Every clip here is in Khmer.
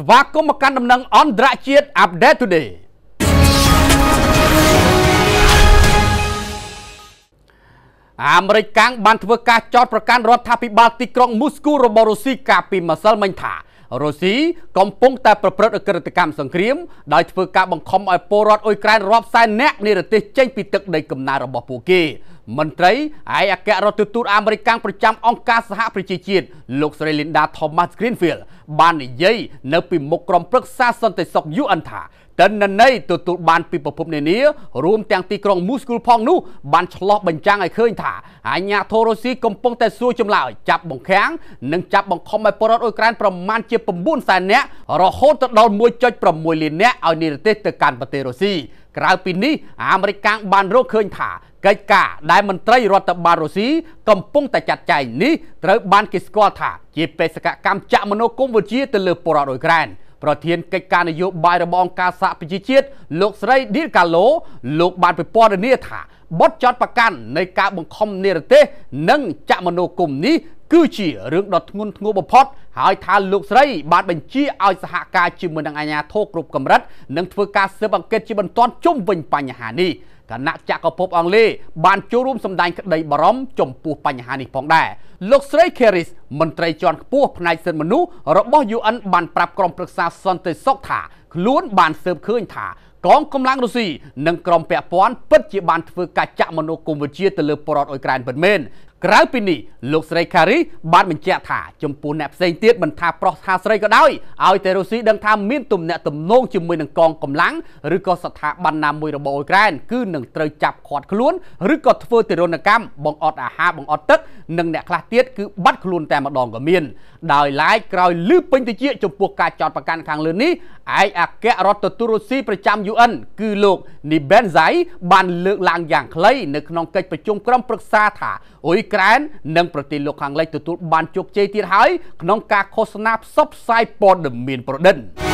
ស្វាគមន៍មកកាន់ដំណឹងអន្តរជាតិ Update Today អាមេរិកកាំងបានធ្វើការចោទប្រកាន់រដ្ឋាភិបាលទីក្រុងមូស្គូរបស់រុស្ស៊ីកាលពីម្សិលមិញថារុស្ស៊ីកំពុងតែប្រព្រឹត្តអក្រិតកម្មសង្គ្រាម ដោយធ្វើការបង្ខំឲ្យពលរដ្ឋអ៊ុយក្រែនរាប់សែននាក់និរទេសចេញពីទឹកដីកំណើតរបស់ពួកគេមន្ត្រីឯកអគ្គរដ្ឋទូតអាមេរិកប្រចាំអង្គការសហប្រជាជាតិលោកស្រី Linda Thomas Greenfield បាននិយាយនៅពីមុខក្រុមប្រឹក្សាសន្តិសុខ UN ថាទិន្នន័យទទួលបានពីប្រភពនានារួមទាំងទីក្រុងមូស្គូលផងនោះបានឆ្លោះបញ្ចាំងឲ្យឃើញថាអាញាធរុស៊ីកំពុងតែសួរចម្លើយចាប់បង្ខាំងនិងចាប់បង្ខំឲ្យពលរដ្ឋអ៊ុយក្រែនប្រមាណជា9សែននាក់រហូតទៅដល់1.6លាននាក់ឲ្យនិរទេសទៅកាន់ប្រទេសរុស្ស៊ីក្រៅពីនេះអាមេរិកបានរកឃើញថាកិច្ចការដែលមន្ត្រីរដ្ឋបាលរុស្ស៊ីកំពុងតែចាត់ចែងនេះត្រូវបានគេស្គាល់ថា ជាបេសកកម្មចាក់មនោគមវិជ្ជាទៅលើពលរដ្ឋអ៊ុយក្រែន។ប្រធានកិច្ចការនយោបាយរបស់អង្គការសហប្រជាជាតិលោកស្រីឌីលកាឡូលោកបានពិពណ៌នាថាបទចោតប្រកាន់នៃការបង្ខំនិរទេស និងចមនោគមនេះគឺជារឿងដ៏ធ្ងន់ធ្ងរបំផុតហើយថាលោកស្រីបានបញ្ជាឲ្យសហការជាមួយនឹងអាជ្ញាធរគ្រប់កម្រិតនិងធ្វើការស៊ើបអង្កេតជាបន្ទាន់ជុំវិញបញ្ហានេះ។គណៈចក្រភពអង់គ្លេសបានចូលរួមសម្ដែងក្តីបារម្ភចំពោះបញ្ហានេះផងដែរលោកស្រី Keris មន្ត្រីជាន់ខ្ពស់ផ្នែកសិទ្ធិមនុស្សរបស់ UN បានប្រាប់ក្រុមប្រឹក្សាសន្តិសុខថាខ្លួន បានស៊ើបឃើញ ថាកងកម្លាំងរុស្ស៊ីនិងក្រុមពាក់ព័ន្ធពិតជាបានធ្វើការចាក់មនោគមវិជ្ជាទៅលើប្រដ្ឋអ៊ុយក្រែនពិតមែនក្រៅពីនេះលោកស្រីខារីបានបញ្ជាក់ថាចំពោះអ្នកផ្សេងទៀតមិនថាប្រុសថាស្រីក៏ដោយឲ្យតែរុស្ស៊ីដឹងថាមានទំនាក់ទំនងជាមួយនឹងកងកម្លាំងឬក៏ស្ថាប័នណាមួយរបស់អ៊ុយក្រែនគឺនឹងត្រូវចាប់ឃាត់ខ្លួនឬក៏ធ្វើទរណកម្មបង្អត់អាហារបង្អត់ទឹកនិងអ្នកខ្លះទៀតគឺបាត់ខ្លួនតែម្ដងក៏មានដោយឡែកក្រោយលឺពេញទៅជាចំពោះការចោតប្រកាន់ខាងលើនេះឯកអគ្គរដ្ឋទូតរុស្ស៊ីប្រចាំ UN គឺលោក Niben Zai បានលើកឡើងយ៉ាងខ្លី នៅក្នុងកិច្ចប្រជុំក្រុមប្រឹក្សាថាអ៊ុយក្រែននិងប្រទេសលោកខាងលិចទទួលបានជោគជ័យទៀតហើយក្នុងការឃោសនាផ្សព្វផ្សាយព័ត៌មាន ប្រឌិន។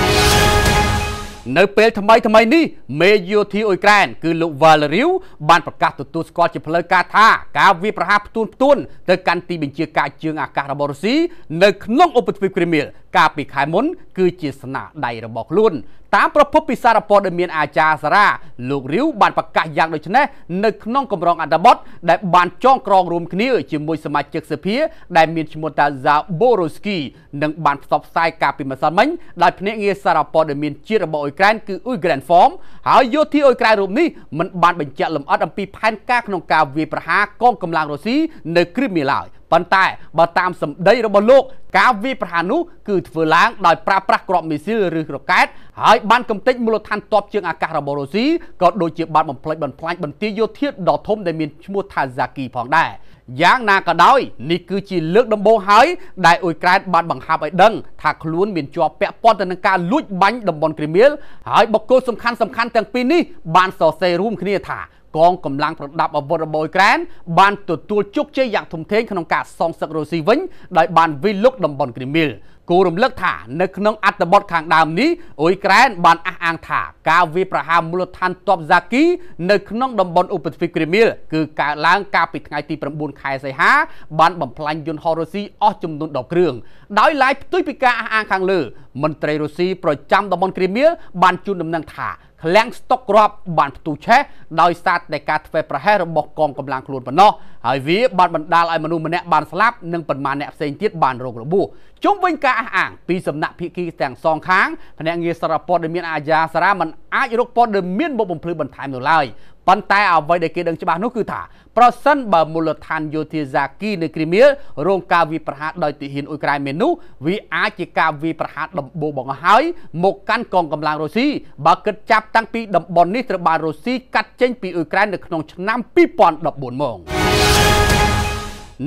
នៅពេលថ្មីថ្មីនេះមេយោធាអ៊ុយក្រែនគឺលោក Valery បានប្រកាសទទួលស្គាល់ជាផ្លូវការថាការវាយប្រហារផ្ទួនផ្ទួនទៅកាន់ទីបញ្ជាការជើងអាកាសរបស់រុស្ស៊ីនៅក្នុងឧបទ្វីបគ្រីមៀលកាលពីខែមុន គឺជាស្នាដៃរបស់ខ្លួនតាមប្រភពពីសារព័ត៌មានអាចារ្យសារ៉ាលោករាវបានប្រកាសយ៉ាងដូចនេះនៅក្នុងកម្រងអន្តបតដែលបានចងក្រងរួមគ្នាជាមួយសមាជិកសភា ដែលមានឈ្មោះតាហ្សាបូរូស្គីនិងបានផ្សព្វផ្សាយការពីម្សិលមិញដោយភ្នាក់ងារសារព័ត៌មានជាតិរបស់អ៊ុយក្រែនគឺអ៊ុយក្រែនហ្វមហើយយោធាអ៊ុយក្រែនរូបនេះមិនបានបញ្ជាក់លម្អិតអំពីផែនការក្នុងការវាយប្រហារកងកម្លាំងរុស្ស៊ីនៅគ្រីមៀឡើយប៉ុន្តែបើតាមសម្ដីរបស់លោកការវាយប្រហារនោះគឺធ្វើឡើងដោយប្រើប្រាស់គ្រាប់មីស៊ីលឬរ៉ុកែតហើយបានកំទេចមូលដ្ឋានទ័ពជើងអាកាសរបស់រុស្ស៊ីក៏ដូចជាបានបំផ្លិចបំផ្លាញបន្ទាយយោធាដ៏ធំដែលមានឈ្មោះថា Zaki ផងដែរ។យ៉ាងណាក៏ដោយនេះគឺជាលើកដំបូងហើយដែលអ៊ុយក្រែនបានបង្ហាប់ឲ្យដឹងថាខ្លួនមានជាប់ពាក់ព័ន្ធទៅនឹងការលួចបាញ់តំបន់គ្រីមៀលហើយបុគ្គលសំខាន់សំខាន់ទាំងពីរនេះបានសរសេររួមគ្នាថាកងកម្លាំងប្រដាប់អាវុធរបស់អ៊ុយក្រែនបានទទួលជោគជ័យយ៉ាងធំធេងក្នុងការសងសឹករុស្ស៊ីវិញដោយបានវិលលុកតំបន់គ្រីមៀលគូរំលឹកថានៅក្នុងអត្ថបទខាងដើមនេះអ៊ុយក្រែនបានអះអាងថាការវាយប្រហារមូលដ្ឋានទ័ពហ្សាគីនៅក្នុងតំបន់ឧបទ្វីបគ្រីមៀលគឺកើតឡើងកាលពីថ្ងៃទី9ខែសីហាបានបំផ្លាញយន្តហោះរុស្ស៊ីអស់ចំនួន10គ្រឿងដោយឡែកផ្ទុយពីការអះអាងខាងលើមន្ត្រីរុស្ស៊ីប្រចាំតំបន់គ្រីមៀលបានជូនដំណឹងថាឃ្លាំងស្តុកគ្រាប់បានផ្ទុះឆេះដោយសារតែការធ្វើប្រហែសរបស់កងកម្លាំងខ្លួនប៉ុណ្ណោះហើយវាបានបណ្ដាលឲ្យមនុស្សម្នាក់បានស្លាប់និងប៉ុន្មានអ្នកផ្សេងទៀតបានរងរបួសជុំវិញការអះអាងពីសំណាក់ភៀកគីទាំងសងខាងភ្នាក់ងារសារព័ត៌មានអាយ៉ាសារ៉ាមិនអាចរកព័ត៌មានមកបំភ្លឺបន្ថែមនោះឡើយប៉ុន្តែអ្វីដែលគេដឹងច្បាស់នោះគឺថាប្រសិនបើមូលដ្ឋានយោធាហ្សាគីនៅគ្រីមៀរងការវាយប្រហារដោយទាហានអ៊ុយក្រែនមែននោះវាអាចជាការវាយប្រហារដំបូងបង្អស់ហើយមកកាន់កងកម្លាំងរុស្ស៊ីបើគិតចាប់តាំងពីតំបន់នេះត្រូវបានរុស្ស៊ីកាត់ចេញ ពីអ៊ុយក្រែននៅក្នុងឆ្នាំ2014មក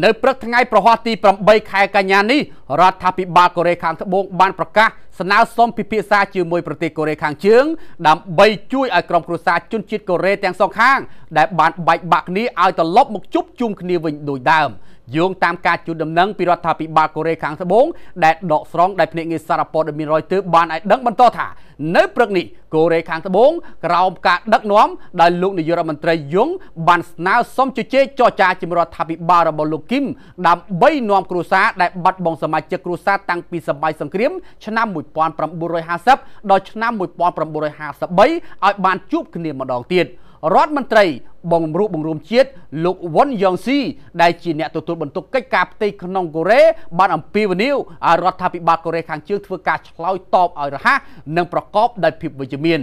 នៅព្រឹកថ្ងៃប្រហ័សទី8ខែកញ្ញានេះរដ្ឋាភិបាលកូរ៉េខាងត្បូងបានប្រកាសស្នើសុំពិភាក្សាជាមួយប្រទេសកូរ៉េខាងជើងដើម្បីជួយឲ្យក្រុមគ្រួសារជន ជាតិកូរ៉េទាំងសងខាងដែលបានបែកបាក់គ្នាឲ្យត្រឡប់មកជួបជុំគ្នាវិញដូចដើម។យោងតាមការជូនដំណឹងពីរដ្ឋាភិបាលកូរ៉េខាងត្បូងដែលដកស្រង់ដែលភ្នាក់ងារសារព័ត៌មានរយទ័របានឲ្យដឹងបន្តថានៅព្រឹកនេះកូរ៉េខាងត្បូងក្រោមការដឹកនាំដោយលោកនាយករដ្ឋមន្ត្រីយងបានស្នើសុំជជែកចរចាជាមួយរដ្ឋាភិបាលរបស់លោកគីមដើម្បីនាំគ្រួសារដែលបាត់បង់សមាជិកគ្រួសារតាំងពីសម័យសង្គ្រាមឆ្នាំ1950ដល់ឆ្នាំ1953ឲ្យបានជួបគ្នាម្ដងទៀត។រដ្ឋមន្ត្រីបងរួមបង្រួមជាតិលោកវ៉ុនយ៉ងស៊ីដែលជាអ្នកទទួលបន្ទុកកិច្ចការផ្ទៃក្នុងកូរ៉េបាន អំពាវនាវឲ្យរដ្ឋាភិបាលកូរ៉េខាងជើងធ្វើការឆ្លើយតបឲ្យរហ័សនិងប្រកបដោយភាពវិជ្ជមាន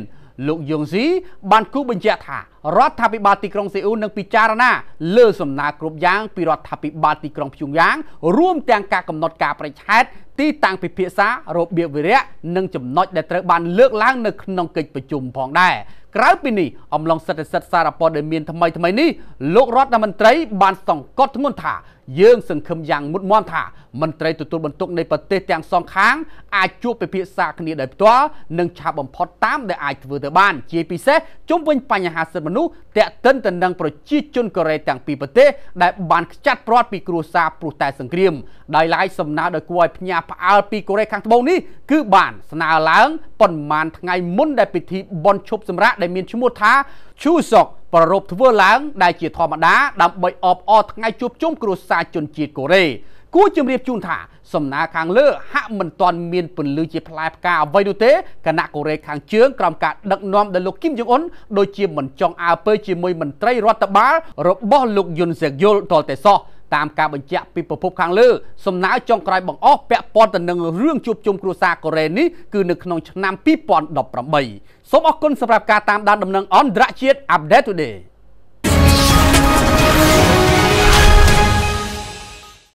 លោកយងស៊ីបានគូបញ្ជាក់ថា រដ្ឋាភិបាលទីក្រុងសេអ៊ូលនឹងពិចារណាលើសំណើគ្រប់យ៉ាងពីរដ្ឋាភិបាលទីក្រុងព្យុងយ៉ាង រួមទាំងការកំណត់ការប្រឆេទទីតាំងពិភាក្សារបៀបវិរៈនិងចំណុចដែលត្រូវបានលើកឡើង នៅក្នុងកិច្ចប្រជុំផងដែរក្រៅពីនេះអំឡុងសិទ្ធិសិទ្ធិសារព័ត៌មានថ្មីថ្មីនេះលោករដ្ឋមន្ត្រី បាន សង្កត់ធ្ងន់ថាយើង សង្ឃឹមយ៉ាងមុតមមថាមន្ត្រីទទួលបន្ទុកនៃប្រទេសទាំងសងខាង អាចជួបពិភាក្សាគ្នាដោយផ្ទាល់និងឆាប់បំផុតតាមដែលអាចធ្វើទៅបាន ជាពិសេសជុំវិញបញ្ហាសិទ្ធិមនុស្សតាក់ទិនទៅនឹងប្រជា ជនកូរ៉េទាំងពីរប្រទេសដែលបានខ្ចាត់ព្រាត់ពីគ្រួសារព្រោះតែសង្គ្រាមដោយឡែកសំណើដោយគួរឲ្យភ្ញាក់ផ្អើលពីកូរ៉េខាងត្បូងនេះគឺបានស្នើឡើងប៉ុន្មានថ្ងៃមុនដែលពិធី បន់ឈប់សម្រាកដែលមានឈ្មោះថាឈូសុកប្ររពធ្វើឡើង ដែលជាធម្មតា ដើម្បីអបអរថ្ងៃជួបជុំគ្រួសារជនជាតិកូរ៉េគួរជម្រាបជូនថាសំណើខាងលើ ហាក់មិនទាន់មានពន្លឺជាផ្លែផ្កាអ្វីនោះទេគណៈកូរ៉េខាងជើងក្រោមការដឹកនាំដោយលោកគីមចុងអ៊ុនដូចជាមិនចង់អើពើជាមួយមន្ត្រីរដ្ឋបាលរបស់លោកយុនសេកយុលតលតេសោះតាមការបញ្ជាក់ពីប្រភពខាងលើសំណើចុងក្រោយបង្អស់ពាក់ព័ន្ធទៅនឹងរឿងជួបជុំគ្រួសារកូរ៉េនេះគឺនៅក្នុងឆ្នាំ2018សូមអរគុណសម្រាប់ការតាមដានដំណឹងអន្តរជាតិ Update Today